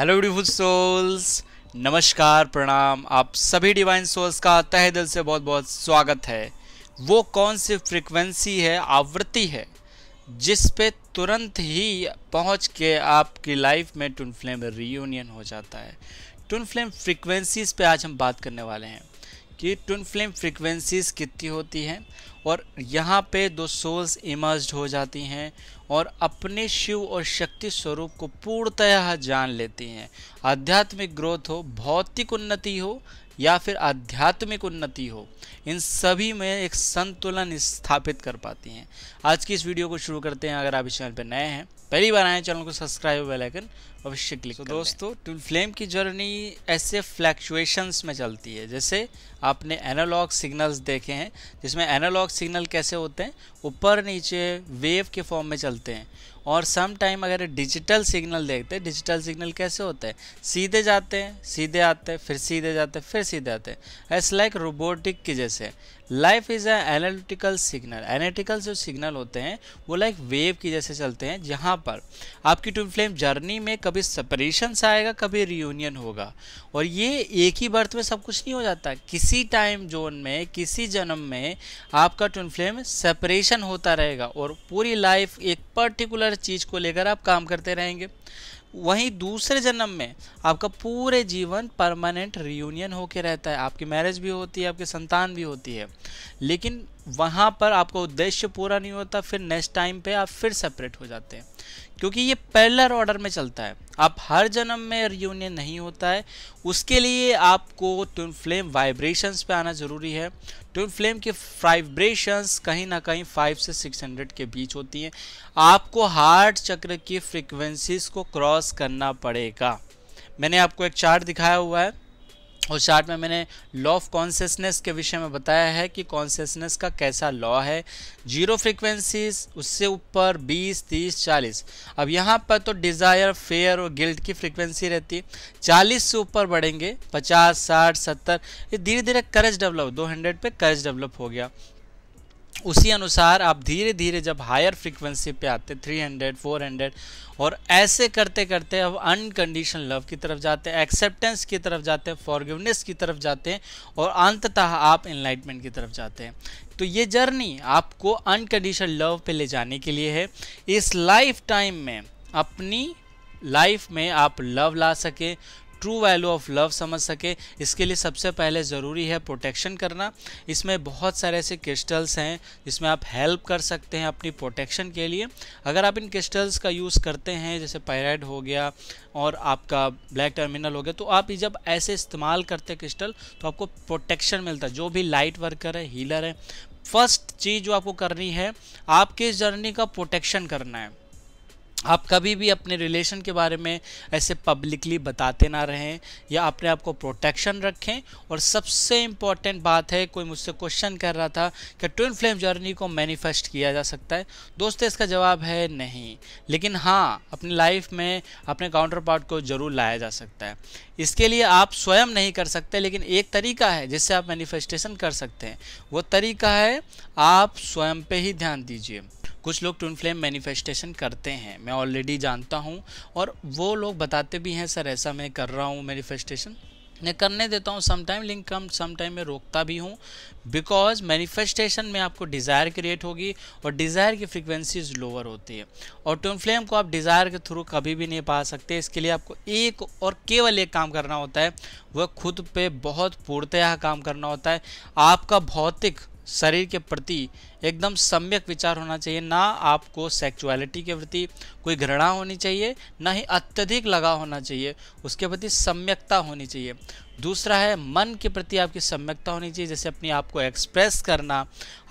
hello beautiful souls नमस्कार प्रणाम आप सभी डिवाइन सोल्स का तहे दिल से बहुत बहुत स्वागत है वो कौन सी फ्रिक्वेंसी है आवृत्ति है जिस पे तुरंत ही पहुंच के आपकी लाइफ में ट्विन फ्लेम रीयूनियन हो जाता है ट्विन फ्लेम फ्रिक्वेंसीज पे आज हम बात करने वाले हैं कि ट्विन फ्लेम फ्रिक्वेंसीज कितनी होती हैं और यहाँ पे दो सोल्स इमर्ज हो जाती हैं और अपने शिव और शक्ति स्वरूप को पूर्णतया जान लेती हैं आध्यात्मिक ग्रोथ हो भौतिक उन्नति हो या फिर आध्यात्मिक उन्नति हो इन सभी में एक संतुलन स्थापित कर पाती हैं आज की इस वीडियो को शुरू करते हैं अगर आप इस चैनल पर नए हैं पहली बार आए चैनल को सब्सक्राइब बेलाइकन आइकन अवश्य क्लिक so, तो दोस्तों ट्विन फ्लेम की जर्नी ऐसे फ्लैक्चुएशंस में चलती है जैसे आपने एनालॉग सिग्नल्स देखे हैं जिसमें एनालॉग सिग्नल कैसे होते हैं ऊपर नीचे वेव के फॉर्म में चलते हैं और सम टाइम अगर डिजिटल सिग्नल देखते हैं डिजिटल सिग्नल कैसे होते हैं सीधे जाते हैं सीधे आते हैं फिर सीधे जाते हैं फिर सीधे आते हैं ऐसे लाइक रोबोटिक की जैसे life is a analytical signal analytical जो सिग्नल होते हैं वो लाइक वेव की जैसे चलते हैं जहाँ पर आपकी ट्विन फ्लेम जर्नी में कभी सेपरेशन आएगा कभी रियूनियन होगा और ये एक ही बर्थ में सब कुछ नहीं हो जाता किसी टाइम जोन में किसी जन्म में आपका ट्विन फ्लेम सेपरेशन होता रहेगा और पूरी लाइफ एक पर्टिकुलर चीज़ को लेकर आप काम करते रहेंगे वहीं दूसरे जन्म में आपका पूरे जीवन परमानेंट रियूनियन होके रहता है आपकी मैरिज भी होती है आपकी संतान भी होती है लेकिन वहाँ पर आपका उद्देश्य पूरा नहीं होता फिर नेक्स्ट टाइम पे आप फिर सेपरेट हो जाते हैं क्योंकि ये पैरलर ऑर्डर में चलता है आप हर जन्म में रियूनियन नहीं होता है उसके लिए आपको ट्विन फ्लेम वाइब्रेशंस पे आना ज़रूरी है ट्विन फ्लेम की वाइब्रेशंस कहीं ना कहीं 5 से 600 के बीच होती हैं आपको हार्ट चक्र की फ्रिक्वेंसीज को क्रॉस करना पड़ेगा मैंने आपको एक चार्ट दिखाया हुआ है उस चार्ट में मैंने लॉ ऑफ कॉन्सियसनेस के विषय में बताया है कि कॉन्सियसनेस का कैसा लॉ है जीरो फ्रीक्वेंसीज उससे ऊपर 20, 30, 40 अब यहाँ पर तो डिज़ायर फेयर और गिल्ट की फ्रीक्वेंसी रहती है 40 से ऊपर बढ़ेंगे 50, 60, 70 ये धीरे धीरे करज डेवलप 200 पे करज डेवलप हो गया उसी अनुसार आप धीरे धीरे जब हायर फ्रीक्वेंसी पे आते 300, 400 और ऐसे करते करते अब अनकंडीशन लव की तरफ जाते हैं एक्सेप्टेंस की तरफ जाते हैं फॉरगिवनेस की तरफ जाते हैं और अंततः आप इनलाइटमेंट की तरफ जाते हैं तो ये जर्नी आपको अनकंडीशन लव पे ले जाने के लिए है इस लाइफ टाइम में अपनी लाइफ में आप लव ला सके ट्रू वैल्यू ऑफ लव समझ सके इसके लिए सबसे पहले ज़रूरी है प्रोटेक्शन करना इसमें बहुत सारे ऐसे क्रिस्टल्स हैं जिसमें आप हेल्प कर सकते हैं अपनी प्रोटेक्शन के लिए अगर आप इन क्रिस्टल्स का यूज़ करते हैं जैसे पैराइड हो गया और आपका ब्लैक टर्मिनल हो गया तो आप जब ऐसे इस्तेमाल करते हैं क्रिस्टल तो आपको प्रोटेक्शन मिलता है जो भी लाइट वर्कर है हीलर है फर्स्ट चीज़ जो आपको करनी है आपके इस जर्नी का प्रोटेक्शन करना है आप कभी भी अपने रिलेशन के बारे में ऐसे पब्लिकली बताते ना रहें या अपने आप को प्रोटेक्शन रखें और सबसे इम्पॉर्टेंट बात है कोई मुझसे क्वेश्चन कर रहा था कि ट्विन फ्लेम जर्नी को मैनिफेस्ट किया जा सकता है दोस्तों इसका जवाब है नहीं लेकिन हाँ अपनी लाइफ में अपने काउंटर पार्ट को ज़रूर लाया जा सकता है इसके लिए आप स्वयं नहीं कर सकते लेकिन एक तरीका है जिससे आप मैनिफेस्टेशन कर सकते हैं वो तरीका है आप स्वयं पर ही ध्यान दीजिए कुछ लोग ट्विन फ्लेम मैनिफेस्टेशन करते हैं मैं ऑलरेडी जानता हूँ और वो लोग बताते भी हैं सर ऐसा मैं कर रहा हूँ मैनिफेस्टेशन मैं करने देता हूँ समटाइम लिंक कम समटाइम मैं रोकता भी हूँ बिकॉज मैनिफेस्टेशन में आपको डिज़ायर क्रिएट होगी और डिज़ायर की फ्रिक्वेंसीज लोअर होती है और ट्विन फ्लेम को आप डिज़ायर के थ्रू कभी भी नहीं पा सकते इसके लिए आपको एक और केवल एक काम करना होता है वह खुद पे बहुत पूर्णतया काम करना होता है आपका भौतिक शरीर के प्रति एकदम सम्यक विचार होना चाहिए ना आपको सेक्सुअलिटी के प्रति कोई घृणा होनी चाहिए ना ही अत्यधिक लगाव होना चाहिए उसके प्रति सम्यकता होनी चाहिए दूसरा है मन के प्रति आपकी सम्यकता होनी चाहिए जैसे अपने आप को एक्सप्रेस करना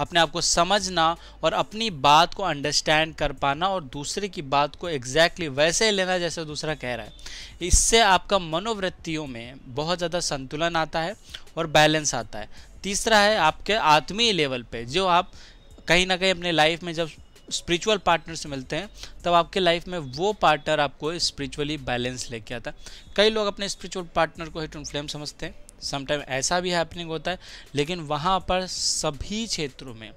अपने आप को समझना और अपनी बात को अंडरस्टैंड कर पाना और दूसरे की बात को एग्जैक्टली exactly वैसे ही लेना जैसे दूसरा कह रहा है इससे आपका मनोवृत्तियों में बहुत ज़्यादा संतुलन आता है और बैलेंस आता है तीसरा है आपके आत्मीय लेवल पे जो आप कहीं ना कहीं अपने लाइफ में जब स्पिरिचुअल पार्टनर से मिलते हैं तब आपके लाइफ में वो पार्टनर आपको स्पिरिचुअली बैलेंस लेके आता है कई लोग अपने स्पिरिचुअल पार्टनर को हिट एंड फ्लेम समझते हैं समटाइम ऐसा भी हैपनिंग होता है लेकिन वहाँ पर सभी क्षेत्रों में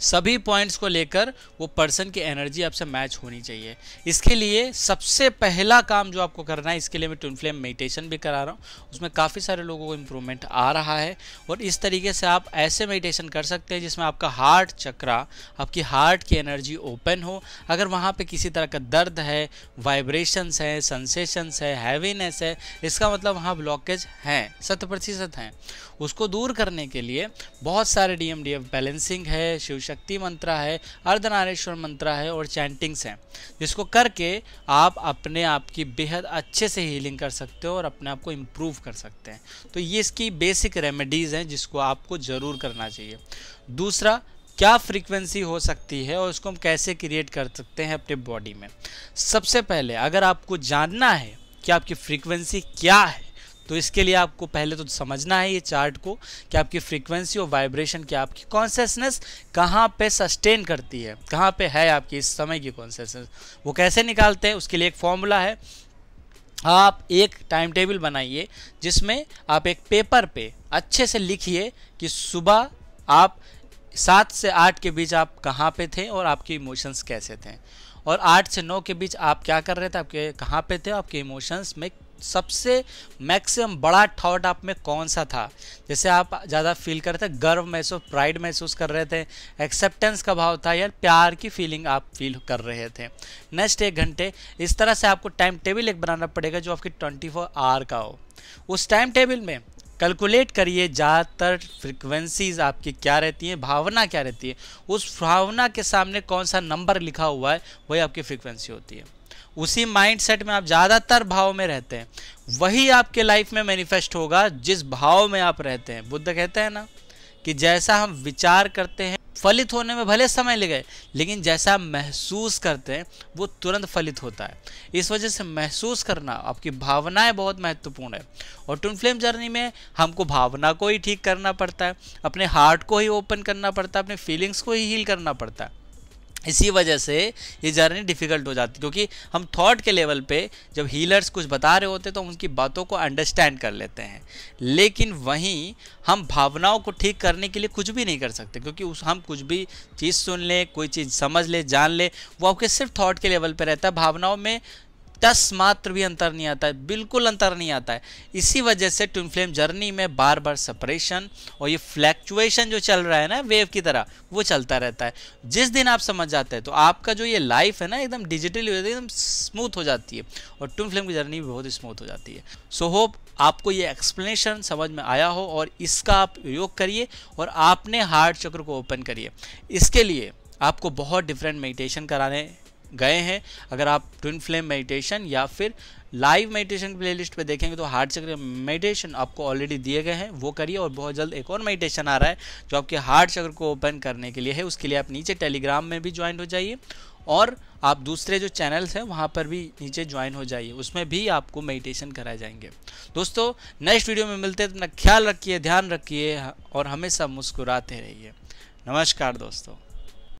सभी पॉइंट्स को लेकर वो पर्सन की एनर्जी आपसे मैच होनी चाहिए इसके लिए सबसे पहला काम जो आपको करना है इसके लिए मैं ट्विन फ्लेम मेडिटेशन भी करा रहा हूँ उसमें काफ़ी सारे लोगों को इम्प्रूवमेंट आ रहा है और इस तरीके से आप ऐसे मेडिटेशन कर सकते हैं जिसमें आपका हार्ट चक्रा आपकी हार्ट की एनर्जी ओपन हो अगर वहाँ पर किसी तरह का दर्द है वाइब्रेशंस हैं सेंसेशंस है हैवीनेस है इसका मतलब वहाँ ब्लॉकेज हैं शत प्रतिशत हैं उसको दूर करने के लिए बहुत सारे डी एम बैलेंसिंग है शिव शक्ति मंत्रा है अर्धनारेश्वर मंत्रा है और चैंटिंग्स हैं जिसको करके आप अपने आप की बेहद अच्छे से हीलिंग कर सकते हो और अपने आप को इम्प्रूव कर सकते हैं तो ये इसकी बेसिक रेमेडीज़ हैं जिसको आपको ज़रूर करना चाहिए दूसरा क्या फ्रीक्वेंसी हो सकती है और उसको हम कैसे क्रिएट कर सकते हैं अपने बॉडी में सबसे पहले अगर आपको जानना है कि आपकी फ्रीक्वेंसी क्या है तो इसके लिए आपको पहले तो समझना है ये चार्ट को कि आपकी फ्रीक्वेंसी और वाइब्रेशन की आपकी कॉन्सियसनेस कहाँ पे सस्टेन करती है कहाँ पे है आपकी इस समय की कॉन्शसनेस वो कैसे निकालते हैं उसके लिए एक फॉर्मूला है आप एक टाइम टेबल बनाइए जिसमें आप एक पेपर पे अच्छे से लिखिए कि सुबह आप सात से आठ के बीच आप कहाँ पे थे और आपके इमोशंस कैसे थे और आठ से नौ के बीच आप क्या कर रहे थे आपके कहाँ पे थे आपके इमोशंस में सबसे मैक्सिमम बड़ा थॉट आप में कौन सा था जैसे आप ज़्यादा फील कर रहे थे गर्व महसूस प्राइड महसूस कर रहे थे एक्सेप्टेंस का भाव था या प्यार की फीलिंग आप फील कर रहे थे नेक्स्ट एक घंटे इस तरह से आपको टाइम टेबल एक बनाना पड़ेगा जो आपकी ट्वेंटी फोर आवर का हो उस टाइम टेबल में कैलकुलेट करिए ज़्यादातर फ्रिक्वेंसीज आपकी क्या रहती हैं भावना क्या रहती है उस भावना के सामने कौन सा नंबर लिखा हुआ है वही आपकी फ्रिक्वेंसी होती है उसी माइंडसेट में आप ज़्यादातर भाव में रहते हैं वही आपके लाइफ में मैनिफेस्ट होगा जिस भाव में आप रहते हैं बुद्ध कहते हैं ना कि जैसा हम विचार करते हैं फलित होने में भले समय लगे लेकिन जैसा महसूस करते हैं वो तुरंत फलित होता है इस वजह से महसूस करना आपकी भावनाएं बहुत महत्वपूर्ण है और ट्विन फ्लेम जर्नी में हमको भावना को ही ठीक करना पड़ता है अपने हार्ट को ही ओपन करना पड़ता है अपने फीलिंग्स को ही हील करना पड़ता है इसी वजह से ये जर्नी डिफ़िकल्ट हो जाती है क्योंकि हम थॉट के लेवल पे जब हीलर्स कुछ बता रहे होते तो हम उनकी बातों को अंडरस्टैंड कर लेते हैं लेकिन वहीं हम भावनाओं को ठीक करने के लिए कुछ भी नहीं कर सकते क्योंकि उस हम कुछ भी चीज़ सुन लें कोई चीज़ समझ ले जान ले वो आपके सिर्फ थॉट के लेवल पर रहता है भावनाओं में टस मात्र भी अंतर नहीं आता है बिल्कुल अंतर नहीं आता है इसी वजह से ट्विन फ्लेम जर्नी में बार बार सपरेशन और ये फ्लैक्चुएशन जो चल रहा है ना वेव की तरह वो चलता रहता है जिस दिन आप समझ जाते हैं तो आपका जो ये लाइफ है ना एकदम डिजिटली एकदम स्मूथ हो जाती है और ट्विन फ्लेम की जर्नी भी बहुत स्मूथ हो जाती है सो so, होप आपको ये एक्सप्लेनेशन समझ में आया हो और इसका आप योग करिए और आपने हार्ट चक्र को ओपन करिए इसके लिए आपको बहुत डिफरेंट मेडिटेशन कराने गए हैं अगर आप ट्विन फ्लेम मेडिटेशन या फिर लाइव मेडिटेशन प्ले प्लेलिस्ट पे देखेंगे तो हार्ट चक्र मेडिटेशन आपको ऑलरेडी दिए गए हैं वो करिए और बहुत जल्द एक और मेडिटेशन आ रहा है जो आपके हार्ट चक्र को ओपन करने के लिए है उसके लिए आप नीचे टेलीग्राम में भी ज्वाइन हो जाइए और आप दूसरे जो चैनल्स हैं वहाँ पर भी नीचे ज्वाइन हो जाइए उसमें भी आपको मेडिटेशन कराए जाएंगे दोस्तों नेक्स्ट वीडियो में मिलते हैं अपना ख्याल रखिए ध्यान रखिए और हमेशा मुस्कुराते रहिए नमस्कार दोस्तों